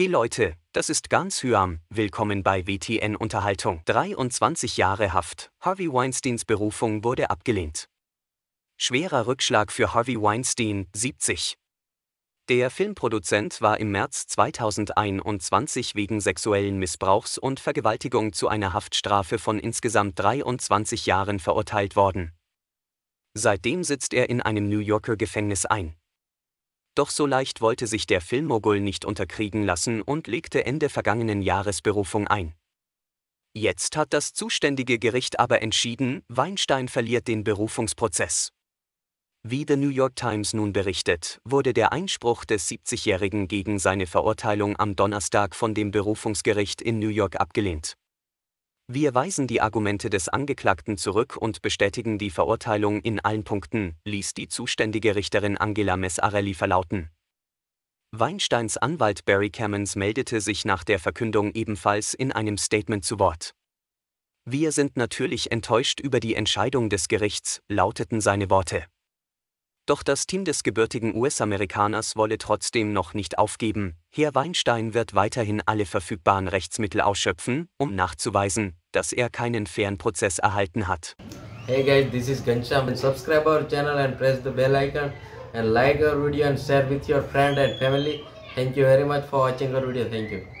Hey Leute, das ist Gans Hyam, willkommen bei WTN Unterhaltung. 23 Jahre Haft, Harvey Weinsteins Berufung wurde abgelehnt. Schwerer Rückschlag für Harvey Weinstein, 70. Der Filmproduzent war im März 2021 wegen sexuellen Missbrauchs und Vergewaltigung zu einer Haftstrafe von insgesamt 23 Jahren verurteilt worden. Seitdem sitzt er in einem New Yorker Gefängnis ein. Doch so leicht wollte sich der Filmmogul nicht unterkriegen lassen und legte Ende vergangenen Jahres Berufung ein. Jetzt hat das zuständige Gericht aber entschieden, Weinstein verliert den Berufungsprozess. Wie The New York Times nun berichtet, wurde der Einspruch des 70-Jährigen gegen seine Verurteilung am Donnerstag von dem Berufungsgericht in New York abgelehnt. Wir weisen die Argumente des Angeklagten zurück und bestätigen die Verurteilung in allen Punkten, ließ die zuständige Richterin Angela Messarelli verlauten. Weinsteins Anwalt Barry Cammons meldete sich nach der Verkündung ebenfalls in einem Statement zu Wort. Wir sind natürlich enttäuscht über die Entscheidung des Gerichts, lauteten seine Worte. Doch das Team des gebürtigen US-Amerikaners wolle trotzdem noch nicht aufgeben. Herr Weinstein wird weiterhin alle verfügbaren Rechtsmittel ausschöpfen, um nachzuweisen, dass er keinen fairen Prozess erhalten hat. Hey guys, this is Gansham. Subscribe our channel and press the bell icon and like our video and share with your friend and family. Thank you very much for watching our video. Thank you.